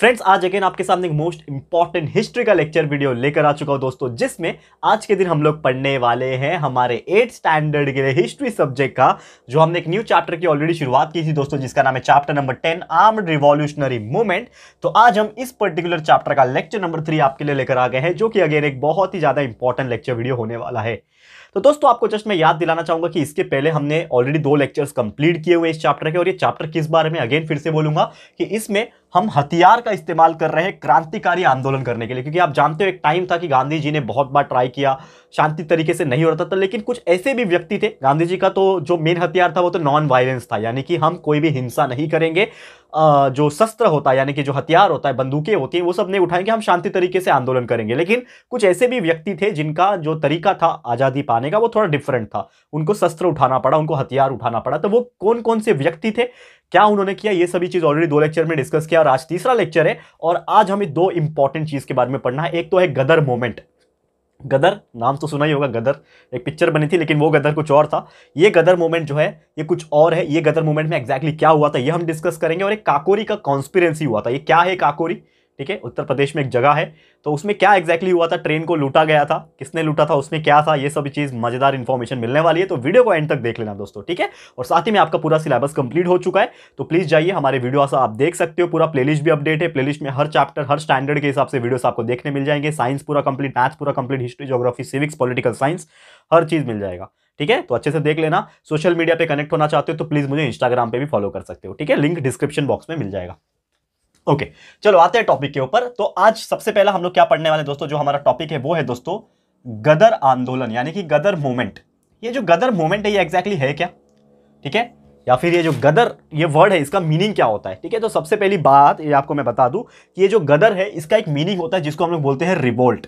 friends आज again आपके सामने एक मोस्ट इंपॉर्टेंट हिस्ट्री का लेक्चर वीडियो लेकर आ चुका हूं दोस्तों जिसमें आज के दिन हम लोग पढ़ने वाले हैं हमारे एट स्टैंडर्ड के लिए हिस्ट्री सब्जेक्ट का जो हमने एक न्यू चैप्टर की ऑलरेडी शुरुआत की थी दोस्तों जिसका नाम है chapter number ten armed revolutionary movement तो आज हम इस पर्टिकुलर चैप्टर का लेक्चर नंबर थ्री आपके लिए लेकर आ गए हैं जो कि अगेन एक बहुत ही ज़्यादा इंपॉर्टेंट लेक्चर वीडियो होने वाला है तो दोस्तों आपको जस्ट मैं याद दिलाना चाहूंगा कि इसके पहले हमने ऑलरेडी दो लेक्चर्स कंप्लीट किए हुए इस चैप्टर के और ये चैप्टर किस बारे में अगेन फिर से बोलूंगा कि इसमें हम हथियार का इस्तेमाल कर रहे हैं क्रांतिकारी आंदोलन करने के लिए क्योंकि आप जानते हो एक टाइम था कि गांधी जी ने बहुत बार ट्राई किया शांति तरीके से नहीं हो रहा था तो लेकिन कुछ ऐसे भी व्यक्ति थे गांधी जी का तो जो मेन हथियार था वो तो नॉन वायलेंस था यानी कि हम कोई भी हिंसा नहीं करेंगे जो शस्त्र होता है यानी कि जो हथियार होता है बंदूकें होती हैं वो सब नहीं उठाएंगे हम शांति तरीके से आंदोलन करेंगे लेकिन कुछ ऐसे भी व्यक्ति थे जिनका जो तरीका था आज़ादी पाने का वो थोड़ा डिफरेंट था उनको शस्त्र उठाना पड़ा उनको हथियार उठाना पड़ा तो वो कौन कौन से व्यक्ति थे क्या उन्होंने किया ये सभी चीज़ ऑलरेडी दो लेक्चर में डिस्कस किया और आज तीसरा लेक्चर है और आज हमें दो इंपॉर्टेंट चीज़ के बारे में पढ़ना है एक तो है गदर मोमेंट गदर नाम तो सुना ही होगा गदर एक पिक्चर बनी थी लेकिन वो गदर कुछ और था ये गदर मोमेंट जो है ये कुछ और है ये गदर मोमेंट में एग्जैक्टली exactly क्या हुआ था ये हम डिस्कस करेंगे और एक काकोरी का कॉन्स्पिरेंसी हुआ था ये क्या है काकोरी ठीक है उत्तर प्रदेश में एक जगह है तो उसमें क्या एग्जैक्टली हुआ था ट्रेन को लूटा गया था किसने लूटा था उसमें क्या था ये सभी चीज़ मजेदार इन्फॉर्मेशन मिलने वाली है तो वीडियो को एंड तक देख लेना दोस्तों ठीक है और साथ ही में आपका पूरा सिलेबस कंप्लीट हो चुका है तो प्लीज़ जाइए हमारे वीडियो आप देख सकते हो पूरा प्ले भी अपडेट है प्ले में हर चैप्टर हर स्टैंडर्ड के हिसाब से वीडियो आपको देखने मिल जाएंगे साइंस पूरा कंप्लीट मैथ्स पूरा complete history geography civics political science हर चीज़ मिल जाएगा ठीक है तो अच्छे से देख लेना सोशल मीडिया पे कनेक्ट होना चाहते हो तो प्लीज़ मुझे इंस्टाग्राम पे भी फॉलो कर सकते हो ठीक है लिंक डिस्क्रिप्शन बॉक्स में मिल जाएगा ओके चलो आते हैं टॉपिक के ऊपर तो आज सबसे पहला हम लोग क्या पढ़ने वाले दोस्तों जो हमारा टॉपिक है वो है दोस्तों गदर आंदोलन यानी कि गदर मूवमेंट ये जो गदर मूवमेंट है ये एग्जैक्टली है क्या ठीक है या फिर ये जो गदर ये वर्ड है इसका मीनिंग क्या होता है ठीक है तो सबसे पहली बात ये आपको मैं बता दूं कि ये जो गदर है इसका एक मीनिंग होता है जिसको हम लोग बोलते हैं रिवोल्ट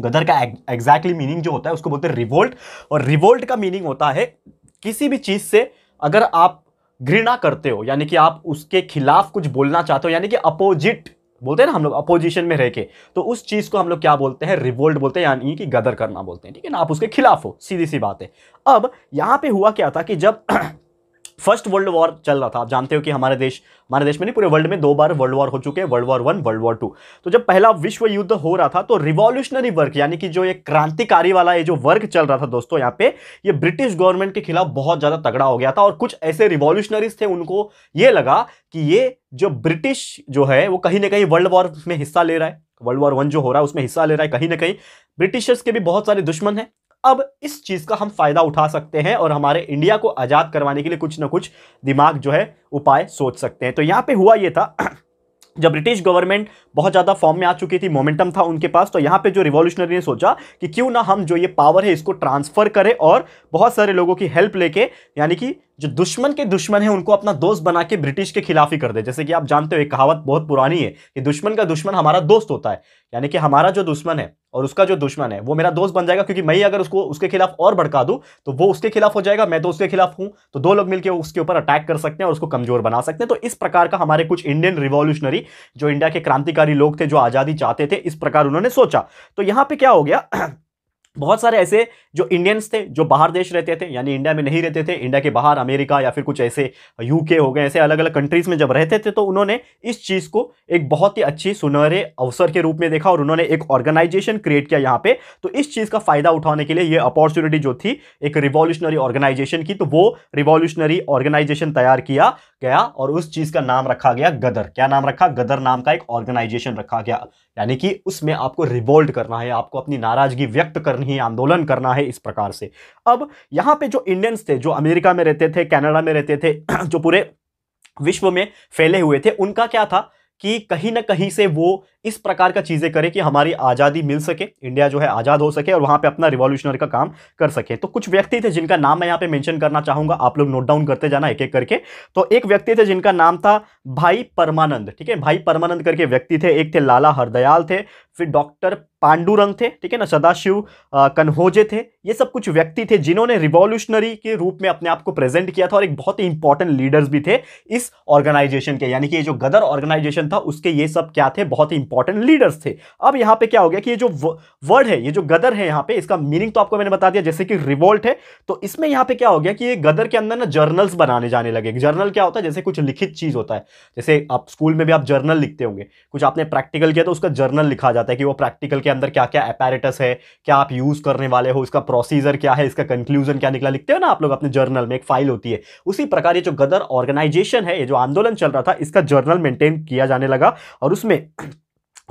गदर का एग्जैक्टली मीनिंग जो होता है उसको बोलते हैं रिवोल्ट और रिवोल्ट का मीनिंग होता है किसी भी चीज़ से अगर आप घृणा करते हो यानी कि आप उसके खिलाफ कुछ बोलना चाहते हो यानी कि अपोजिट बोलते हैं ना हम लोग अपोजिशन में रह के तो उस चीज़ को हम लोग क्या बोलते हैं रिवोल्ट बोलते हैं यानी कि गदर करना बोलते हैं ठीक है ना आप उसके खिलाफ हो सीधी सी बात है अब यहाँ पे हुआ क्या था कि जब फर्स्ट वर्ल्ड वॉर चल रहा था आप जानते हो कि हमारे देश हमारे देश में नहीं पूरे वर्ल्ड में दो बार वर्ल्ड वॉर हो चुके हैं world war one world war two तो जब पहला विश्व युद्ध हो रहा था तो रिवॉल्यूशनरी वर्क यानी कि जो ये क्रांतिकारी वाला ये जो वर्क चल रहा था दोस्तों यहाँ पे ये ब्रिटिश गवर्नमेंट के खिलाफ बहुत ज़्यादा तगड़ा हो गया था और कुछ ऐसे रिवॉल्यूशनरीज थे उनको ये लगा कि ये जो ब्रिटिश जो है वो कहीं ना कहीं वर्ल्ड वॉर में हिस्सा ले रहा है वर्ल्ड वॉर वन जो हो रहा है उसमें हिस्सा ले रहा है कहीं ना कहीं ब्रिटिशर्स के भी बहुत सारे दुश्मन हैं अब इस चीज़ का हम फ़ायदा उठा सकते हैं और हमारे इंडिया को आज़ाद करवाने के लिए कुछ ना कुछ दिमाग जो है उपाय सोच सकते हैं तो यहाँ पे हुआ ये था जब ब्रिटिश गवर्नमेंट बहुत ज़्यादा फॉर्म में आ चुकी थी मोमेंटम था उनके पास तो यहाँ पे जो रिवॉल्यूशनरी ने सोचा कि क्यों ना हम जो ये पावर है इसको ट्रांसफ़र करें और बहुत सारे लोगों की हेल्प लेके यानी कि जो दुश्मन के दुश्मन है उनको अपना दोस्त बना के ब्रिटिश के खिलाफ ही कर दे जैसे कि आप जानते हो एक कहावत बहुत पुरानी है कि दुश्मन का दुश्मन हमारा दोस्त होता है यानी कि हमारा जो दुश्मन है और उसका जो दुश्मन है वो मेरा दोस्त बन जाएगा क्योंकि मैं ही अगर उसको उसके खिलाफ और भड़का दूँ तो वो उसके खिलाफ हो जाएगा मैं तो उसके खिलाफ हूँ तो दो लोग मिलकर उसके ऊपर अटैक कर सकते हैं और उसको कमजोर बना सकते हैं तो इस प्रकार का हमारे कुछ इंडियन रिवोल्यूशनरी जो इंडिया के क्रांतिकारी लोग थे जो आजादी चाहते थे इस प्रकार उन्होंने सोचा तो यहाँ पर क्या हो गया बहुत सारे ऐसे जो इंडियंस थे जो बाहर देश रहते थे यानी इंडिया में नहीं रहते थे इंडिया के बाहर अमेरिका या फिर कुछ ऐसे यूके हो गए ऐसे अलग अलग कंट्रीज़ में जब रहते थे तो उन्होंने इस चीज़ को एक बहुत ही अच्छी सुनहरे अवसर के रूप में देखा और उन्होंने एक ऑर्गेनाइजेशन क्रिएट किया यहाँ पे तो इस चीज़ का फ़ायदा उठाने के लिए ये अपॉर्चुनिटी जो थी एक रिवॉल्यूशनरी ऑर्गेनाइजेशन की तो वो रिवॉल्यूशनरी ऑर्गेनाइजेशन तैयार किया गया और उस चीज़ का नाम रखा गया गदर क्या नाम रखा गदर नाम का एक ऑर्गेनाइजेशन रखा गया यानी कि उसमें आपको रिवोल्ट करना है आपको अपनी नाराज़गी व्यक्त करनी नहीं आंदोलन करना है इस प्रकार से अब यहाँ पे जो इंडियंस थे जो अमेरिका में रहते थे कनाडा में रहते थे जो पूरे विश्व में फैले हुए थे उनका क्या था कि कहीं ना कहीं से वो इस प्रकार का चीज़ें करें कि हमारी आज़ादी मिल सके इंडिया जो है आज़ाद हो सके और वहां पे अपना रिवॉल्यूशनरी का काम कर सके तो कुछ व्यक्ति थे जिनका नाम मैं यहां पे मेंशन करना चाहूंगा आप लोग नोट डाउन करते जाना एक एक करके तो एक व्यक्ति थे जिनका नाम था भाई परमानंद ठीक है भाई परमानंद करके व्यक्ति थे एक थे लाला हरदयाल थे फिर डॉक्टर पांडुरंग थे ठीक है ना सदाशिव कन्होजे थे ये सब कुछ व्यक्ति थे जिन्होंने रिवॉल्यूशनरी के रूप में अपने आप को प्रेजेंट किया था और एक बहुत ही इंपॉर्टेंट लीडर्स भी थे इस ऑर्गेनाइजेशन के यानी कि ये जो गदर ऑर्गेनाइजेशन था उसके ये सब क्या थे बहुत ही इंपॉर्टेंट लीडर्स थे अब यहां पे क्या हो गया कि ये जो वर्ड है ये जो गदर है यहां पे इसका मीनिंग तो आपको मैंने बता दिया जैसे कि रिवोल्ट है तो इसमें यहां पे क्या हो गया कि ये गदर के अंदर ना जर्नल्स बनाने जाने लगे जर्नल क्या होता है जैसे कुछ लिखित चीज़ होता है जैसे आप स्कूल में भी आप जर्नल लिखते होंगे कुछ आपने प्रैक्टिकल किया तो उसका जर्नल लिखा जाता है कि वो प्रैक्टिकल के अंदर क्या क्या अपेरेटस है क्या आप यूज़ करने वाले हो इसका प्रोसीजर क्या है इसका कंक्लूजन क्या निकला लिखते हो ना आप लोग अपने जर्नल में एक फाइल होती है उसी प्रकार ये जो गदर ऑर्गेनाइजेशन है ये जो आंदोलन चल रहा था इसका जर्नल मेंटेन किया जाने लगा और उसमें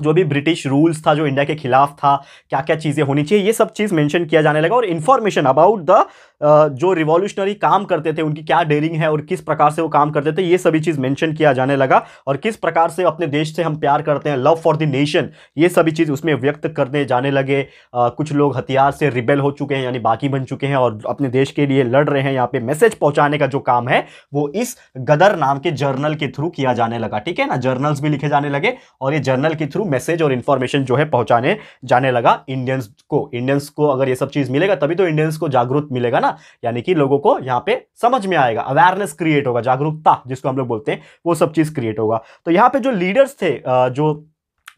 जो भी ब्रिटिश रूल्स था जो इंडिया के खिलाफ था क्या क्या चीज़ें होनी चाहिए ये सब चीज़ मेंशन किया जाने लगा और इन्फॉर्मेशन अबाउट द जो रिवॉल्यूशनरी काम करते थे उनकी क्या डेयरिंग है और किस प्रकार से वो काम करते थे ये सभी चीज़ मेंशन किया जाने लगा और किस प्रकार से अपने देश से हम प्यार करते हैं लव फॉर द नेशन ये सभी चीज़ उसमें व्यक्त करने जाने लगे आ, कुछ लोग हथियार से रिबेल हो चुके हैं यानी बाकी बन चुके हैं और अपने देश के लिए लड़ रहे हैं यहाँ पे मैसेज पहुँचाने का जो काम है वो इस गदर नाम के जर्नल के थ्रू किया जाने लगा ठीक है ना जर्नल्स भी लिखे जाने लगे और ये जर्नल के थ्रू मैसेज और इन्फॉर्मेशन जो है पहुँचाने जाने लगा इंडियंस को इंडियंस को अगर ये सब चीज़ मिलेगा तभी तो इंडियंस को जागरूक मिलेगा ना ना यानी कि लोगों को यहाँ पे समझ में आएगा अवेयरनेस क्रिएट होगा जागरूकता जिसको हम लोग बोलते हैं वो सब चीज़ क्रिएट होगा तो यहाँ पे जो लीडर्स थे जो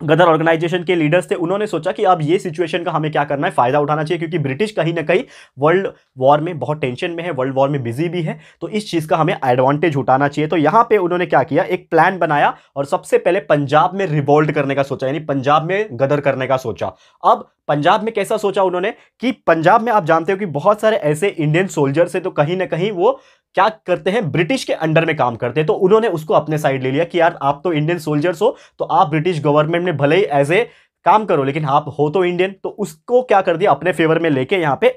गदर ऑर्गेनाइजेशन के लीडर्स थे उन्होंने सोचा कि अब ये सिचुएशन का हमें क्या करना है फ़ायदा उठाना चाहिए क्योंकि ब्रिटिश कहीं ना कहीं वर्ल्ड वॉर में बहुत टेंशन में है वर्ल्ड वॉर में बिजी भी है तो इस चीज़ का हमें एडवांटेज उठाना चाहिए तो यहाँ पे उन्होंने क्या किया एक प्लान बनाया और सबसे पहले पंजाब में रिवोल्ट करने का सोचा यानी पंजाब में गदर करने का सोचा अब पंजाब में कैसा सोचा उन्होंने कि पंजाब में आप जानते हो कि बहुत सारे ऐसे इंडियन सोल्जर्स हैं तो कहीं ना कहीं वो क्या करते हैं ब्रिटिश के अंडर में काम करते हैं तो उन्होंने उसको अपने साइड ले लिया कि यार आप तो इंडियन सोल्जर्स हो तो आप ब्रिटिश गवर्नमेंट में भले ही एज ए काम करो लेकिन आप हो तो इंडियन तो उसको क्या कर दिया अपने फेवर में लेके यहाँ पे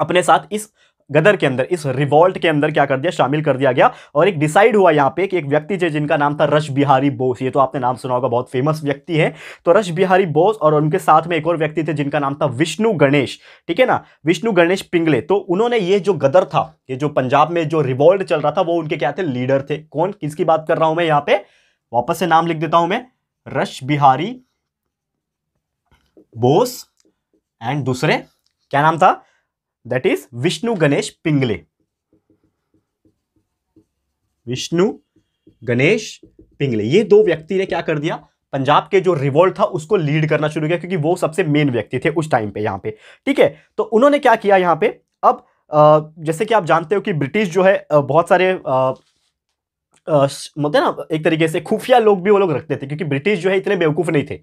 अपने साथ इस गदर के अंदर इस रिवॉल्ट के अंदर क्या कर दिया शामिल कर दिया गया और एक डिसाइड हुआ यहाँ पे कि एक व्यक्ति थे जिनका नाम था रश बिहारी बोस ये तो आपने नाम सुना होगा बहुत फेमस व्यक्ति है तो रश बिहारी बोस और उनके साथ में एक और व्यक्ति थे जिनका नाम था विष्णु गणेश ठीक है ना विष्णु गणेश पिंगले तो उन्होंने ये जो गदर था ये जो पंजाब में जो रिवॉल्ट चल रहा था वो उनके क्या थे लीडर थे कौन किसकी बात कर रहा हूं मैं यहाँ पे वापस से नाम लिख देता हूं मैं रश बिहारी बोस एंड दूसरे क्या नाम था दैट इज विष्णु गणेश पिंगले विष्णु गणेश पिंगले ये दो व्यक्ति ने क्या कर दिया पंजाब के जो रिवोल्ट था उसको लीड करना शुरू किया क्योंकि वो सबसे मेन व्यक्ति थे उस टाइम पे यहां पे ठीक है तो उन्होंने क्या किया यहाँ पे अब जैसे कि आप जानते हो कि ब्रिटिश जो है बहुत सारे मतलब ना एक तरीके से खुफिया लोग भी वो लोग रखते थे क्योंकि ब्रिटिश जो है इतने बेवकूफ़ नहीं थे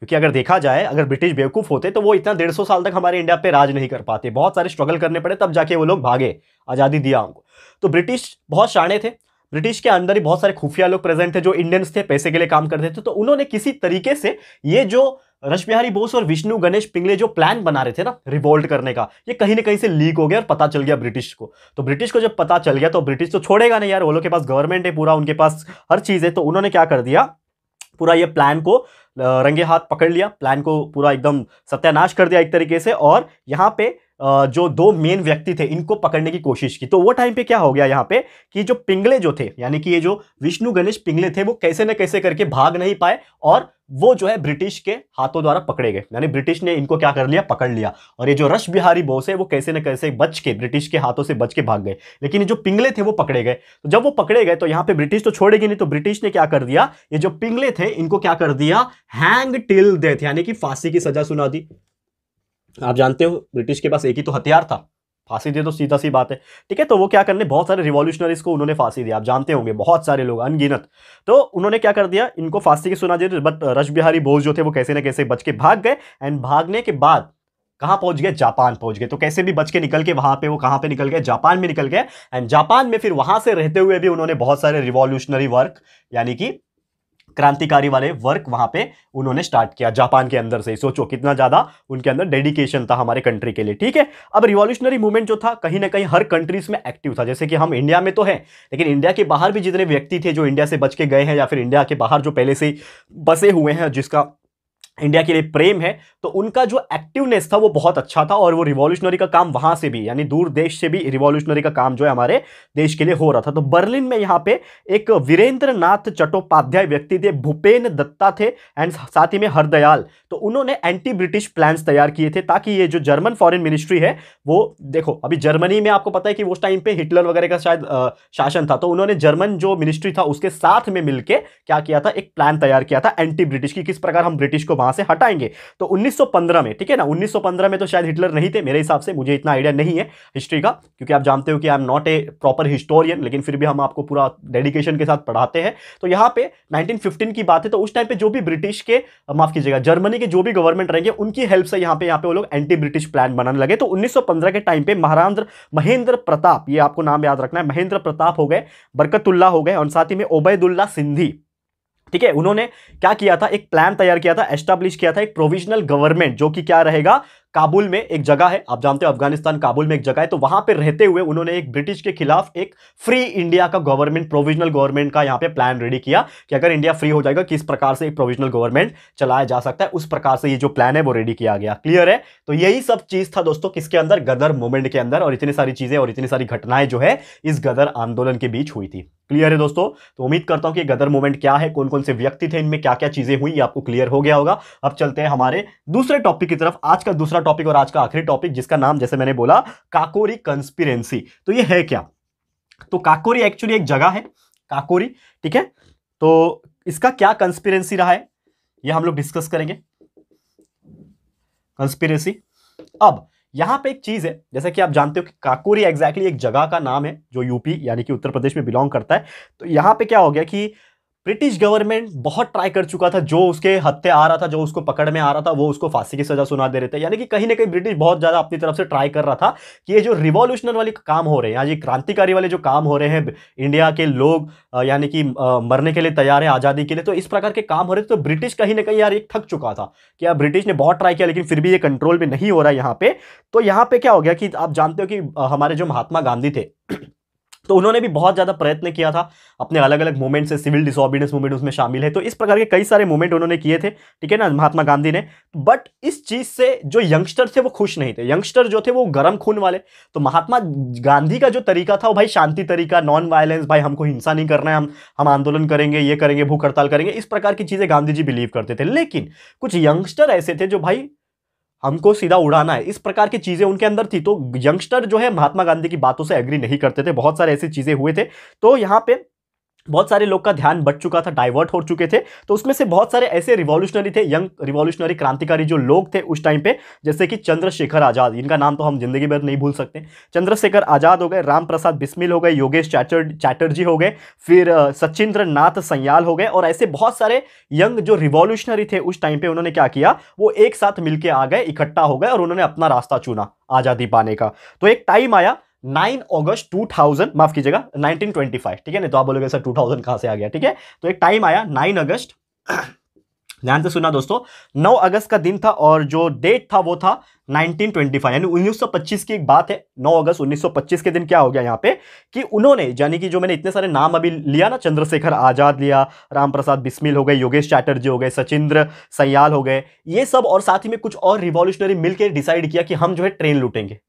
क्योंकि अगर देखा जाए अगर ब्रिटिश बेवकूफ़ होते तो वो इतना डेढ़ सौ साल तक हमारे इंडिया पर राज नहीं कर पाते बहुत सारे स्ट्रगल करने पड़े तब जाके वो लोग भागे आज़ादी दिया उनको तो ब्रिटिश बहुत शाणे थे ब्रिटिश के अंदर ही बहुत सारे खुफिया लोग प्रेजेंट थे जो इंडियंस थे पैसे के लिए काम करते थे तो उन्होंने किसी तरीके से ये जो रश्मिहारी बोस और विष्णु गणेश पिंगले जो प्लान बना रहे थे ना रिवोल्ट करने का ये कहीं ना कहीं से लीक हो गया और पता चल गया ब्रिटिश को तो ब्रिटिश को जब पता चल गया तो ब्रिटिश तो छोड़ेगा नहीं यार वो लोग के पास गवर्नमेंट है पूरा उनके पास हर चीज़ है तो उन्होंने क्या कर दिया पूरा ये प्लान को रंगे हाथ पकड़ लिया प्लान को पूरा एकदम सत्यानाश कर दिया एक तरीके से और यहाँ पे जो दो मेन व्यक्ति थे इनको पकड़ने की कोशिश की तो वो टाइम पे क्या हो गया यहाँ पे कि जो पिंगले जो थे यानी कि ये जो विष्णु गणेश पिंगले थे वो कैसे न कैसे करके भाग नहीं पाए और वो जो है ब्रिटिश के हाथों द्वारा पकड़े गए यानी ब्रिटिश ने इनको क्या कर लिया पकड़ लिया और ये जो रश बिहारी बोस है वो कैसे न कैसे बच के ब्रिटिश के हाथों से बच के भाग गए लेकिन ये जो पिंगले थे वो पकड़े गए तो जब वो पकड़े गए तो यहाँ पे ब्रिटिश तो छोड़ेगी नहीं तो ब्रिटिश ने क्या कर दिया ये जो पिंगले थे इनको क्या कर दिया हैंग टिल डेथ यानी कि फांसी की सजा सुना दी आप जानते हो ब्रिटिश के पास एक ही तो हथियार था फांसी दे तो सीधा सी बात है ठीक है तो वो क्या करने बहुत सारे रिवॉल्यूशनरीज को उन्होंने फांसी दी आप जानते होंगे बहुत सारे लोग अनगिनत तो उन्होंने क्या कर दिया इनको फांसी की सुना दी बट रश बिहारी बोस जो थे वो कैसे ना कैसे बच के भाग गए एंड भागने के बाद कहाँ पहुंच गए जापान पहुंच गए तो कैसे भी बच के निकल के वहां पे वो कहाँ पे निकल गए जापान में निकल गए एंड जापान में फिर वहां से रहते हुए भी उन्होंने बहुत सारे रिवॉल्यूशनरी वर्क यानी कि क्रांतिकारी वाले वर्क वहाँ पे उन्होंने स्टार्ट किया जापान के अंदर से ही सोचो कितना ज़्यादा उनके अंदर डेडिकेशन था हमारे कंट्री के लिए ठीक है अब रिवॉल्यूशनरी मूवमेंट जो था कहीं ना कहीं हर कंट्रीज में एक्टिव था जैसे कि हम इंडिया में तो हैं लेकिन इंडिया के बाहर भी जितने व्यक्ति थे जो इंडिया से बच के गए हैं या फिर इंडिया के बाहर जो पहले से बसे हुए हैं जिसका इंडिया के लिए प्रेम है तो उनका जो एक्टिवनेस था वो बहुत अच्छा था और वो रिवॉल्यूशनरी का काम वहाँ से भी यानी दूर देश से भी रिवॉल्यूशनरी का काम जो है हमारे देश के लिए हो रहा था तो बर्लिन में यहाँ पे एक वीरेंद्र नाथ चट्टोपाध्याय व्यक्ति थे भूपेन दत्ता थे एंड साथ ही में हरदयाल तो उन्होंने एंटी ब्रिटिश प्लान्स तैयार किए थे ताकि ये जो जर्मन फॉरन मिनिस्ट्री है वो देखो अभी जर्मनी में आपको पता है कि उस टाइम पे हिटलर वगैरह का शायद शासन था तो उन्होंने जर्मन जो मिनिस्ट्री था उसके साथ में मिलकर क्या किया था एक प्लान तैयार किया था एंटी ब्रिटिश की किस प्रकार हम ब्रिटिश को वहां से हटाएंगे तो 1915 में ठीक है ना 1915 में तो शायद हिटलर नहीं थे मेरे हिसाब से मुझे इतना आइडिया नहीं है हिस्ट्री का क्योंकि आप जानते हो कि I am not a proper historian लेकिन फिर भी हम आपको पूरा डेडिकेशन के साथ पढ़ाते हैं तो यहाँ पे नाइनटीन की बात है तो उस टाइम पर जो भी ब्रिटिश के माफ कीजिएगा जर्मनी के जो भी गवर्नमेंट रहेंगे उनकी हेल्प से यहाँ पे यहाँ पे वो लोग एंटी ब्रिटिश प्लान बनाने लगे तो उन्नीस के टाइम पे महाराज महेंद्र प्रताप ये आपको नाम याद रखना है महेंद्र प्रताप हो गए बरकतुल्ला हो गए और साथ ही में ओबैदुल्ला सिंधी ठीक है उन्होंने क्या किया था एक प्लान तैयार किया था एस्टाब्लिश किया था एक प्रोविजनल गवर्नमेंट जो कि क्या रहेगा काबुल में एक जगह है आप जानते हो अफगानिस्तान काबुल में एक जगह है तो वहां पे रहते हुए उन्होंने एक ब्रिटिश के खिलाफ एक फ्री इंडिया का गवर्नमेंट प्रोविजनल गवर्नमेंट का यहाँ पे प्लान रेडी किया कि अगर इंडिया फ्री हो जाएगा किस प्रकार से एक प्रोविजनल गवर्नमेंट चलाया जा सकता है उस प्रकार से ये जो प्लान है वो रेडी किया गया क्लियर है तो यही सब चीज था दोस्तों किसके अंदर गदर मूवमेंट के अंदर और इतनी सारी चीजें और इतनी सारी घटनाएं जो है इस गदर आंदोलन के बीच हुई थी क्लियर है दोस्तों तो उम्मीद करता हूं कि गदर मूवमेंट क्या है कौन कौन से व्यक्ति थे इनमें क्या क्या चीजें हुई आपको क्लियर हो गया होगा अब चलते हैं हमारे दूसरे टॉपिक की तरफ आज का दूसरा टॉपिक और आज का आखिरी टॉपिक जिसका नाम जैसे मैंने बोला काकोरी कंस्पिरेंसी तो ये है क्या तो काकोरी एक्चुअली एक जगह है काकोरी ठीक है तो इसका क्या कंस्पिरेंसी रहा है ये हम लोग डिस्कस करेंगे कंस्पिरेंसी अब यहां पे एक चीज़ है जैसा कि आप जानते हो कि काकोरी एग्जैक्टली exactly एक जगह का नाम है जो यूपी यानी कि उत्तर प्रदेश में बिलोंग करता है तो यहां पे क्या हो गया कि ब्रिटिश गवर्नमेंट बहुत ट्राई कर चुका था जो उसके हत्या आ रहा था जो उसको पकड़ में आ रहा था वो उसको फांसी की सजा सुना दे रहे थे यानी कि कहीं ना कहीं ब्रिटिश बहुत ज़्यादा अपनी तरफ से ट्राई कर रहा था कि ये जो रिवॉल्यूशनर वाले काम हो रहे हैं आज ये क्रांतिकारी वाले जो काम हो रहे हैं इंडिया के लोग यानी कि मरने के लिए तैयार है आज़ादी के लिए तो इस प्रकार के काम हो रहे थे तो ब्रिटिश कहीं ना कहीं यार एक थक चुका था कि यार ब्रिटिश ने बहुत ट्राई किया लेकिन फिर भी ये कंट्रोल में नहीं हो रहा है यहाँ पे तो यहाँ पे क्या हो गया कि आप जानते हो कि हमारे जो महात्मा गांधी थे तो उन्होंने भी बहुत ज़्यादा प्रयत्न किया था अपने अलग अलग मूवमेंट से सिविल डिसऑबिडेंस मूवमेंट उसमें शामिल है तो इस प्रकार के कई सारे मूवमेंट उन्होंने किए थे ठीक है ना महात्मा गांधी ने बट इस चीज़ से जो यंगस्टर थे वो खुश नहीं थे यंगस्टर जो थे वो गर्म खून वाले तो महात्मा गांधी का जो तरीका था वो भाई शांति तरीका नॉन वायलेंस भाई हमको हिंसा नहीं करना है हम हम आंदोलन करेंगे ये करेंगे भूख हड़ताल करेंगे इस प्रकार की चीज़ें गांधी जी बिलीव करते थे लेकिन कुछ यंगस्टर ऐसे थे जो भाई हमको सीधा उड़ाना है इस प्रकार की चीज़ें उनके अंदर थी तो यंगस्टर जो है महात्मा गांधी की बातों से एग्री नहीं करते थे बहुत सारे ऐसी चीज़ें हुए थे तो यहाँ पे बहुत सारे लोग का ध्यान बढ़ चुका था डाइवर्ट हो चुके थे तो उसमें से बहुत सारे ऐसे रिवॉल्यूशनरी थे यंग रिवॉल्यूशनरी क्रांतिकारी जो लोग थे उस टाइम पे जैसे कि चंद्रशेखर आज़ाद इनका नाम तो हम जिंदगी भर नहीं भूल सकते चंद्रशेखर आज़ाद हो गए राम प्रसाद बिस्मिल हो गए योगेश चैटर चैटर्जी हो गए फिर सचिंद्र नाथ सयाल हो गए और ऐसे बहुत सारे यंग जो रिवॉल्यूशनरी थे उस टाइम पर उन्होंने क्या किया वो एक साथ मिलकर आ गए इकट्ठा हो गए और उन्होंने अपना रास्ता चुना आज़ादी पाने का तो एक टाइम आया 9 अगस्त 2000 माफ कीजिएगा 1925 ठीक है ना तो आप बोलोगे सर 2000 कहां से आ गया ठीक है तो एक टाइम आया 9 अगस्त ध्यान से सुना दोस्तों 9 अगस्त का दिन था और जो डेट था वो था 1925 यानी 1925 की एक बात है 9 अगस्त 1925 के दिन क्या हो गया यहाँ पे कि उन्होंने यानी कि जो मैंने इतने सारे नाम अभी लिया ना चंद्रशेखर आज़ाद लिया राम प्रसाद बिस्मिल हो गए योगेश चैटर्जी हो गए सचिंद्र सयाल हो गए ये सब और साथ ही में कुछ और रिवॉल्यूशनरी मिलकर डिसाइड किया कि हम जो है ट्रेन लुटेंगे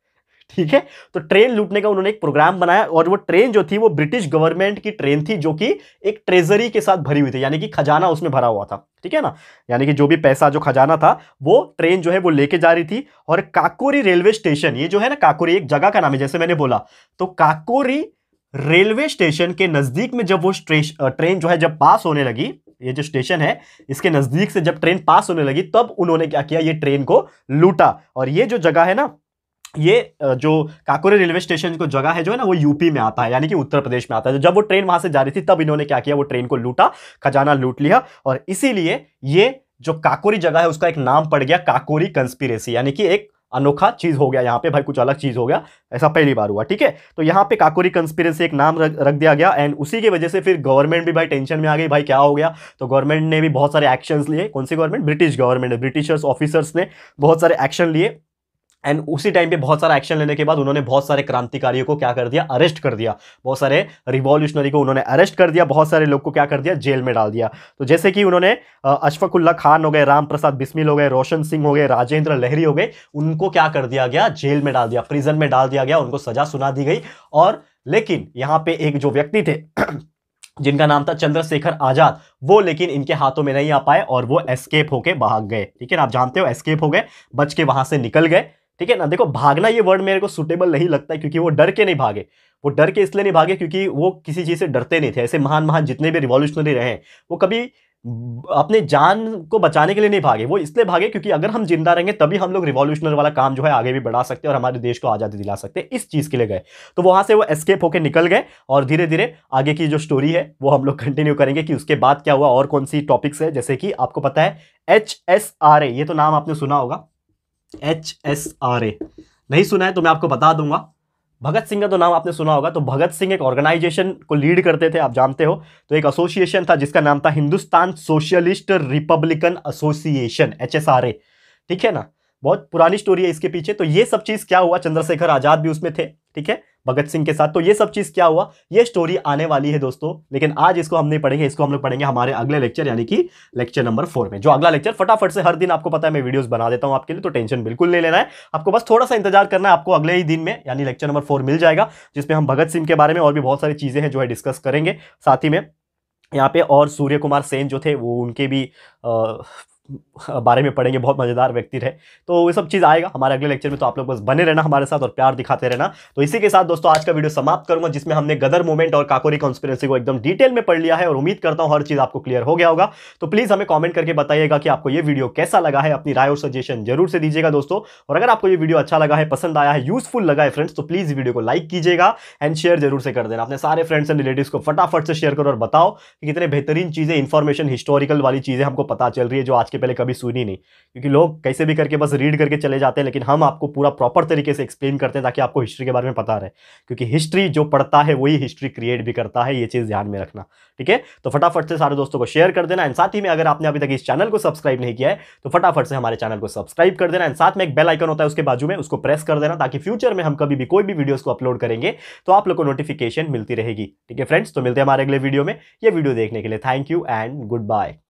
ठीक है तो ट्रेन लूटने का उन्होंने एक प्रोग्राम बनाया और वो ट्रेन जो थी वो ब्रिटिश गवर्नमेंट की ट्रेन थी जो कि एक ट्रेजरी के साथ भरी हुई थी यानी कि खजाना उसमें भरा हुआ था ठीक है ना यानी कि जो भी पैसा जो खजाना था वो ट्रेन जो है वो लेके जा रही थी और काकोरी रेलवे स्टेशन ये जो है ना काकोरी एक जगह का नाम है जैसे मैंने बोला तो काकोरी रेलवे स्टेशन के नज़दीक में जब वो ट्रेन जो है जब पास होने लगी ये जो स्टेशन है इसके नज़दीक से जब ट्रेन पास होने लगी तब उन्होंने क्या किया ये ट्रेन को लूटा और ये जो जगह है ना ये जो काकोरे रेलवे स्टेशन को जगह है जो है ना वो यूपी में आता है यानी कि उत्तर प्रदेश में आता है तो जब वो ट्रेन वहां से जा रही थी तब इन्होंने क्या किया वो ट्रेन को लूटा खजाना लूट लिया और इसीलिए ये जो काकोरी जगह है उसका एक नाम पड़ गया काकोरी कंस्पिरेसी यानी कि एक अनोखा चीज हो गया यहाँ पे भाई कुछ अलग चीज हो गया ऐसा पहली बार हुआ ठीक है तो यहाँ पे काकोरी कंस्पिरेंसी एक नाम रख, दिया गया एंड उसी की वजह से फिर गवर्नमेंट भी भाई टेंशन में आ गई भाई क्या हो गया तो गवर्नमेंट ने भी बहुत सारे एक्शंस लिए कौन सी government British government Britishers officers ने बहुत सारे एक्शन लिए एंड उसी टाइम पे बहुत सारा एक्शन लेने के बाद उन्होंने बहुत सारे क्रांतिकारियों को क्या कर दिया अरेस्ट कर दिया बहुत सारे रिवॉल्यूशनरी को उन्होंने अरेस्ट कर दिया बहुत सारे लोग को क्या कर दिया जेल में डाल दिया तो जैसे कि उन्होंने अशफकुल्ला खान हो गए राम प्रसाद बिस्मिल हो गए रोशन सिंह हो गए राजेंद्र लहरी हो गए उनको क्या कर दिया गया जेल में डाल दिया प्रिजन में डाल दिया गया उनको सजा सुना दी गई और लेकिन यहाँ पे एक जो व्यक्ति थे जिनका नाम था चंद्रशेखर आजाद वो लेकिन इनके हाथों में नहीं आ पाए और वो एस्केप होके भाग गए ठीक है आप जानते हो एस्केप हो गए बच के वहां से निकल गए ठीक है ना देखो भागना ये वर्ड मेरे को सुटेबल नहीं लगता है क्योंकि वो डर के नहीं भागे वो डर के इसलिए नहीं भागे क्योंकि वो किसी चीज़ से डरते नहीं थे ऐसे महान महान जितने भी रिवॉल्यूशनरी रहे वो कभी अपने जान को बचाने के लिए नहीं भागे वो इसलिए भागे क्योंकि अगर हम जिंदा रहेंगे तभी हम लोग रिवॉल्यूशनर वाला काम जो है आगे भी बढ़ा सकते हैं और हमारे देश को आज़ादी दिला सकते हैं इस चीज़ के लिए गए तो वहां से वो एस्केप होकर निकल गए और धीरे धीरे आगे की जो स्टोरी है वो हम लोग कंटिन्यू करेंगे कि उसके बाद क्या हुआ और कौन सी टॉपिक्स है जैसे कि आपको पता है एच एस आर ए ये तो नाम आपने सुना होगा एच एस आर ए नहीं सुना है तो मैं आपको बता दूंगा भगत सिंह का तो नाम आपने सुना होगा तो भगत सिंह एक ऑर्गेनाइजेशन को लीड करते थे आप जानते हो तो एक एसोसिएशन था जिसका नाम था Hindustan socialist republican association H S R A ठीक है ना बहुत पुरानी स्टोरी है इसके पीछे तो ये सब चीज़ क्या हुआ चंद्रशेखर आज़ाद भी उसमें थे ठीक है भगत सिंह के साथ तो ये सब चीज़ क्या हुआ ये स्टोरी आने वाली है दोस्तों लेकिन आज इसको हम नहीं पढ़ेंगे इसको हम लोग पढ़ेंगे हमारे अगले लेक्चर यानी कि लेक्चर नंबर फोर में जो अगला लेक्चर फटाफट से हर दिन आपको पता है मैं वीडियोस बना देता हूँ आपके लिए तो टेंशन बिल्कुल नहीं लेना है आपको बस थोड़ा सा इंतजार करना है आपको अगले ही दिन में यानी लेक्चर नंबर फोर मिल जाएगा जिसमें हम भगत सिंह के बारे में और भी बहुत सारी चीज़ें हैं जो है डिस्कस करेंगे साथ ही में यहाँ पे और सूर्य कुमार सेन जो थे वो उनके भी बारे में पढ़ेंगे बहुत मज़ेदार व्यक्ति रहे तो ये सब चीज़ आएगा हमारे अगले लेक्चर में तो आप लोग बस बने रहना हमारे साथ और प्यार दिखाते रहना तो इसी के साथ दोस्तों आज का वीडियो समाप्त करूंगा जिसमें हमने गदर मूवमेंट और काकोरी कॉन्स्पिरेंसी को एकदम डिटेल में पढ़ लिया है और उम्मीद करता हूँ हर चीज़ आपको क्लियर हो गया होगा तो प्लीज़ हमें कॉमेंट करके बताइएगा कि आपको ये वीडियो कैसा लगा है अपनी राय और सजेशन जरूर से दीजिएगा दोस्तों और अगर आपको ये वीडियो अच्छा लगा है पसंद आया है यूजफुल लगा है फ्रेंड्स तो प्लीज़ वीडियो को लाइक कीजिएगा एंड शेयर जरूर से कर देना अपने सारे फ्रेंड्स एंड रिलेटिव को फटाफट से शेयर करो और बताओ कितने बेहतरीन चीज़ें इन्फॉर्मेशन हिस्टोरिकल वाली चीज़ें हमको पता चल रही है जो आज इसके पहले कभी सुनी नहीं क्योंकि लोग कैसे भी करके बस रीड करके चले जाते हैं लेकिन हम आपको पूरा प्रॉपर तरीके से एक्सप्लेन करते हैं ताकि आपको हिस्ट्री के बारे में पता रहे क्योंकि हिस्ट्री जो पढ़ता है वही हिस्ट्री क्रिएट भी करता है ये चीज़ ध्यान में रखना ठीक है तो फटाफट से सारे दोस्तों को शेयर कर देना एंड साथ ही में अगर आपने अभी तक इस चैनल को सब्सक्राइब नहीं किया है तो फटाफट से हमारे चैनल को सब्सक्राइब कर देना एंड साथ में एक बेल आइकन होता है उसके बाजू में उसको प्रेस कर देना ताकि फ्यूचर में हम कभी भी कोई भी वीडियोज को अपलोड करेंगे तो आप लोग को नोटिफिकेशन मिलती रहेगी ठीक है फ्रेंड्स तो मिलते हैं हमारे अगले वीडियो में ये वीडियो देखने के लिए thank you and good bye